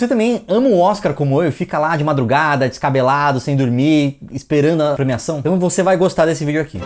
Você também ama o Oscar como eu e fica lá de madrugada, descabelado, sem dormir, esperando a premiação? Então você vai gostar desse vídeo aqui.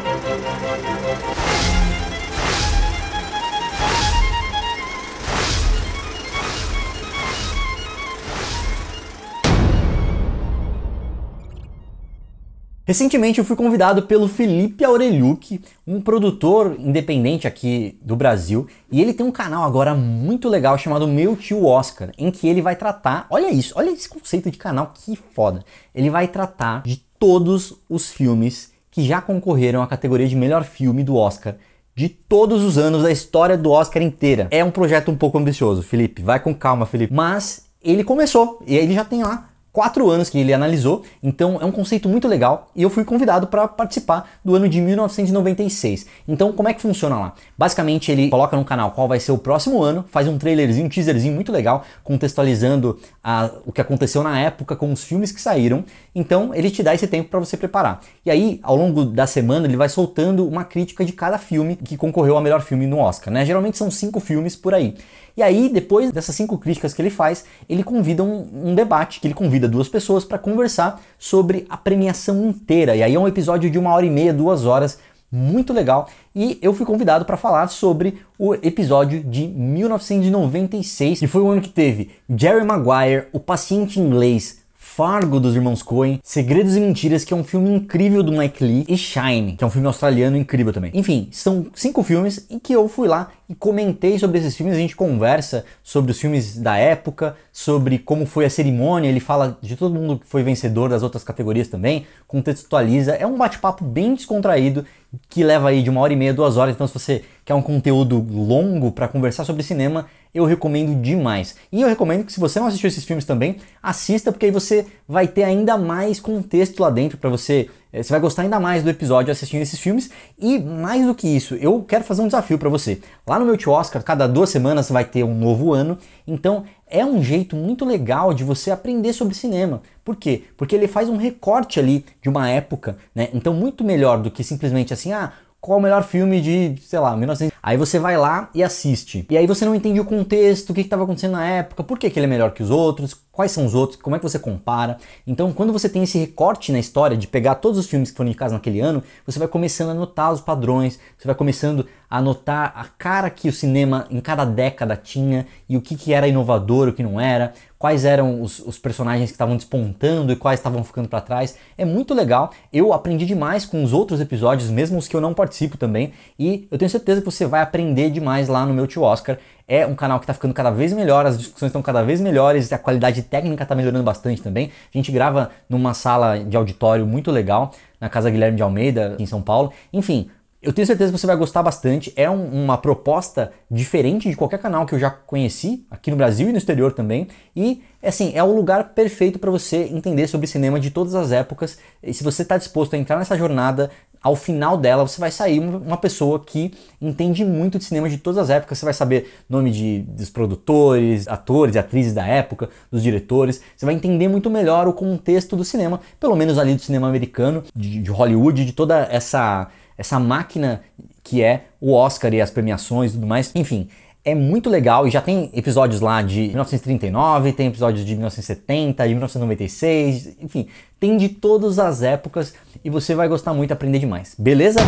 Recentemente eu fui convidado pelo Felipe Aureliuc, um produtor independente aqui do Brasil, e ele tem um canal agora muito legal chamado Meu Tio Oscar, em que ele vai tratar, olha isso, olha esse conceito de canal, que foda. Ele vai tratar de todos os filmes que já concorreram à categoria de melhor filme do Oscar de todos os anos da história do Oscar inteira. É um projeto um pouco ambicioso, Felipe, vai com calma, Felipe. Mas ele começou, e ele já tem lá quatro anos que ele analisou, então é um conceito muito legal e eu fui convidado para participar do ano de 1996. Então, como é que funciona lá? Basicamente, ele coloca no canal qual vai ser o próximo ano, faz um trailerzinho, um teaserzinho muito legal, contextualizando a, o que aconteceu na época com os filmes que saíram. Então, ele te dá esse tempo para você preparar. E aí, ao longo da semana, ele vai soltando uma crítica de cada filme que concorreu ao melhor filme no Oscar, né? Geralmente são cinco filmes por aí. E aí, depois dessas cinco críticas que ele faz, ele convida um, um debate, que ele convida convida duas pessoas para conversar sobre a premiação inteira. E aí é um episódio de uma hora e meia, duas horas, muito legal. E eu fui convidado para falar sobre o episódio de 1996, que foi o ano que teve Jerry Maguire, o paciente inglês, Fargo dos irmãos Coen, Segredos e Mentiras, que é um filme incrível do Mike Lee, e Shine, que é um filme australiano incrível também. Enfim, são cinco filmes em que eu fui lá comentei sobre esses filmes. A gente conversa sobre os filmes da época, sobre como foi a cerimônia. Ele fala de todo mundo que foi vencedor das outras categorias também, contextualiza. É um bate-papo bem descontraído que leva aí de uma hora e meia, duas horas. Então, se você quer um conteúdo longo para conversar sobre cinema, eu recomendo demais. E eu recomendo que, se você não assistiu esses filmes também, assista, porque aí você vai ter ainda mais contexto lá dentro para você é, você vai gostar ainda mais do episódio assistindo esses filmes. E mais do que isso, eu quero fazer um desafio para você. Lá no meu tio Oscar, cada duas semanas vai ter um novo ano. Então é um jeito muito legal de você aprender sobre cinema. Por quê? Porque ele faz um recorte ali de uma época, né? Então muito melhor do que simplesmente assim, ah, qual o melhor filme de, sei lá, 1900. Aí você vai lá e assiste. E aí você não entende o contexto, o que estava acontecendo na época, por que, que ele é melhor que os outros, quais são os outros, como é que você compara. Então, quando você tem esse recorte na história de pegar todos os filmes que foram indicados naquele ano, você vai começando a notar os padrões, você vai começando a notar a cara que o cinema em cada década tinha e o que, que era inovador, o que não era quais eram os, os personagens que estavam despontando e quais estavam ficando para trás. É muito legal. Eu aprendi demais com os outros episódios, mesmo os que eu não participo também, e eu tenho certeza que você vai aprender demais lá no meu tio Oscar. É um canal que está ficando cada vez melhor, as discussões estão cada vez melhores, a qualidade técnica está melhorando bastante também. A gente grava numa sala de auditório muito legal, na Casa Guilherme de Almeida, em São Paulo. Enfim, eu tenho certeza que você vai gostar bastante. É um, uma proposta diferente de qualquer canal que eu já conheci, aqui no Brasil e no exterior também. E, assim, é o lugar perfeito para você entender sobre cinema de todas as épocas. E se você está disposto a entrar nessa jornada, ao final dela você vai sair uma pessoa que entende muito de cinema de todas as épocas. Você vai saber nome de, dos produtores, atores, atrizes da época, dos diretores. Você vai entender muito melhor o contexto do cinema, pelo menos ali do cinema americano, de, de Hollywood, de toda essa essa máquina que é o Oscar e as premiações e tudo mais. Enfim, é muito legal e já tem episódios lá de 1939, tem episódios de 1970, de 1996, enfim, tem de todas as épocas e você vai gostar muito, aprender demais, beleza?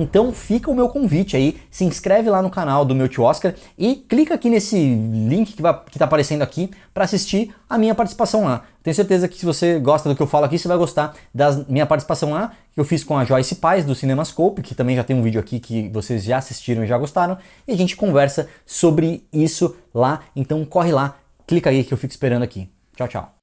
Então fica o meu convite aí, se inscreve lá no canal do meu tio Oscar e clica aqui nesse link que, vai, que tá aparecendo aqui para assistir a minha participação lá. Tenho certeza que se você gosta do que eu falo aqui, você vai gostar da minha participação lá, que eu fiz com a Joyce Paz do Cinemascope, que também já tem um vídeo aqui que vocês já assistiram e já gostaram, e a gente conversa sobre isso lá. Então corre lá, clica aí que eu fico esperando aqui. Tchau, tchau.